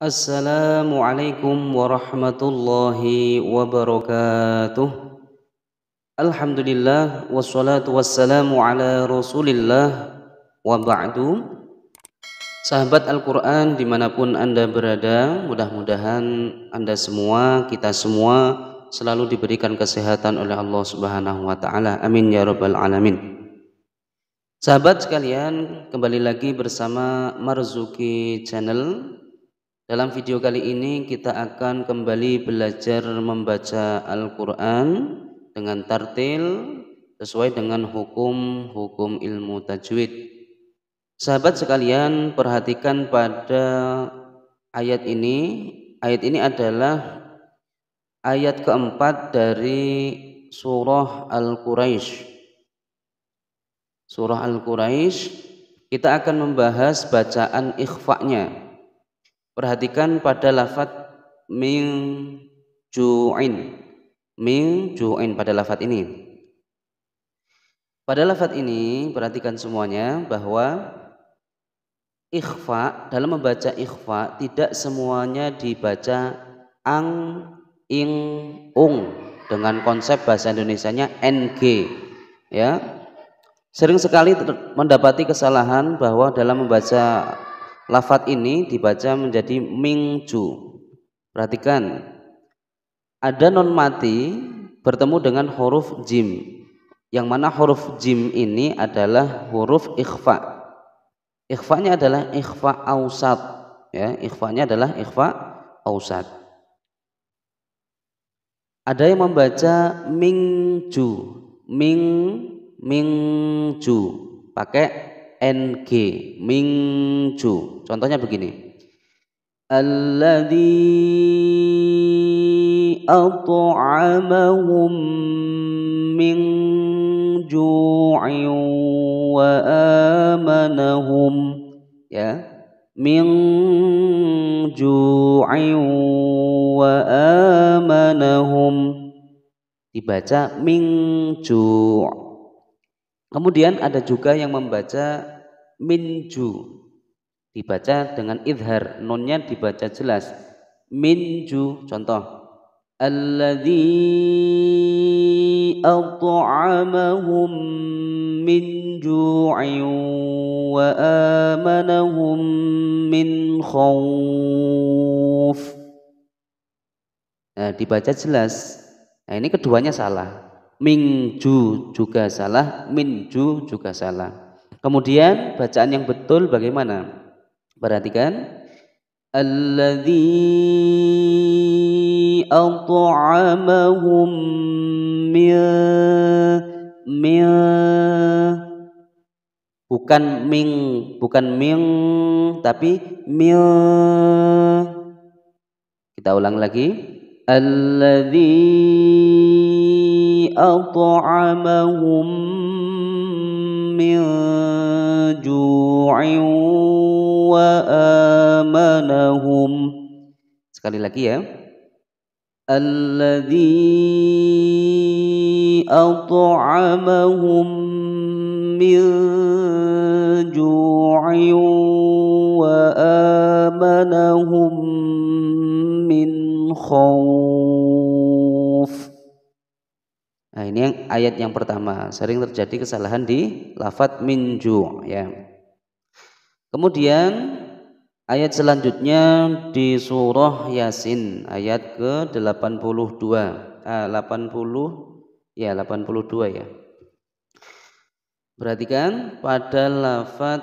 Assalamualaikum warahmatullahi wabarakatuh Alhamdulillah wassalatu wassalamu ala rasulillah wa ba'du Sahabat Al-Quran dimanapun anda berada mudah-mudahan anda semua kita semua selalu diberikan kesehatan oleh Allah subhanahu wa ta'ala amin ya rabbal alamin Sahabat sekalian kembali lagi bersama Marzuki Channel dalam video kali ini kita akan kembali belajar membaca Al-Quran dengan tartil sesuai dengan hukum-hukum ilmu tajwid. Sahabat sekalian perhatikan pada ayat ini. Ayat ini adalah ayat keempat dari surah Al-Quraisy. Surah Al-Quraisy kita akan membahas bacaan ikhfa'nya. Perhatikan pada lafat min ju'in. Min ju'in pada lafat ini. Pada lafat ini perhatikan semuanya bahwa ikhfa dalam membaca ikhfa tidak semuanya dibaca ang ing ung dengan konsep bahasa Indonesianya ng ya sering sekali mendapati kesalahan bahwa dalam membaca Lafat ini dibaca menjadi mingju. Perhatikan, ada non mati bertemu dengan huruf jim. Yang mana huruf jim ini adalah huruf ikhfa. Ikhfanya adalah ikhfa ausat. Ya, ikhfanya adalah ikhfa ausat. Ada yang membaca mingju, ming mingju pakai NG Mingju contohnya begini Alladhi at'amahum min ju'in wa amanahum ya min ju'in wa amanahum dibaca min Kemudian ada juga yang membaca minju. Dibaca dengan idhar, nonnya dibaca jelas. Minju, contoh. Alladhi at'amahum min ju'in wa amanahum min khawf. Nah, dibaca jelas. Nah, ini keduanya salah mingju juga salah, minju juga salah. Kemudian bacaan yang betul bagaimana? Perhatikan. Alladhi at'amahum min min bukan ming bukan ming tapi mil kita ulang lagi alladhi أطعمهم من جوع وآمنهم sekali lagi ya الذي أطعمهم من جوع وآمنهم من خوف Nah, ini yang ayat yang pertama. Sering terjadi kesalahan di lafat minju ya. Kemudian ayat selanjutnya di surah Yasin ayat ke-82. Eh, ah, 80 ya 82 ya. Perhatikan pada lafat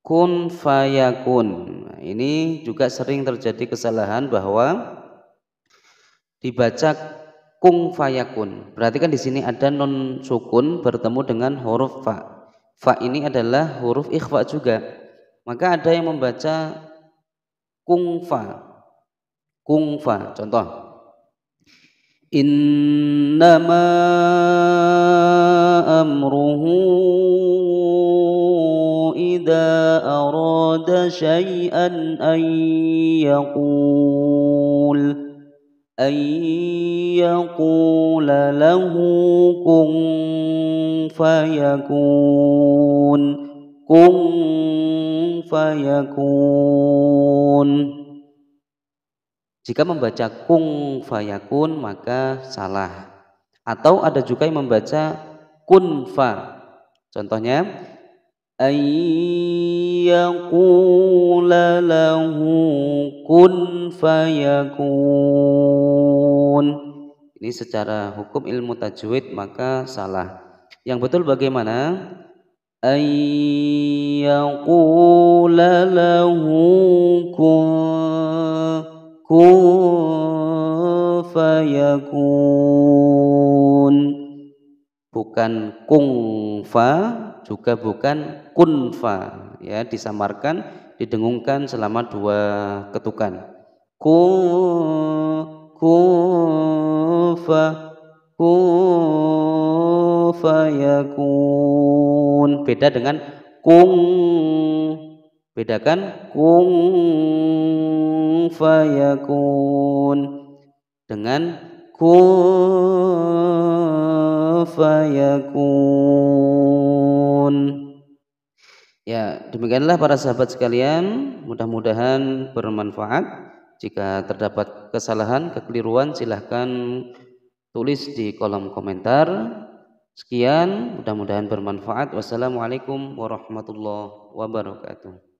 kun fayakun. Nah, ini juga sering terjadi kesalahan bahwa dibaca kung fayakun. Berarti kan di sini ada non sukun bertemu dengan huruf fa. Fa ini adalah huruf ikhfa juga. Maka ada yang membaca kung fa. Kung fa. Contoh. Innama amruhu idza arada syai'an an yaqul ay يقول له كن فيكون كن فيكون jika membaca kung fayakun maka salah atau ada juga yang membaca kun fa contohnya ayyaqula lahu kun fayakun ini secara hukum ilmu tajwid maka salah. Yang betul bagaimana? Ayyaqula Bukan kungfa juga bukan kunfa ya disamarkan didengungkan selama dua ketukan. Kun Kufa, kufa yakun beda dengan kung bedakan kung fayakun dengan Kufayakun fayakun Ya, demikianlah para sahabat sekalian, mudah-mudahan bermanfaat. Jika terdapat kesalahan, kekeliruan silahkan tulis di kolom komentar. Sekian, mudah-mudahan bermanfaat. Wassalamualaikum warahmatullahi wabarakatuh.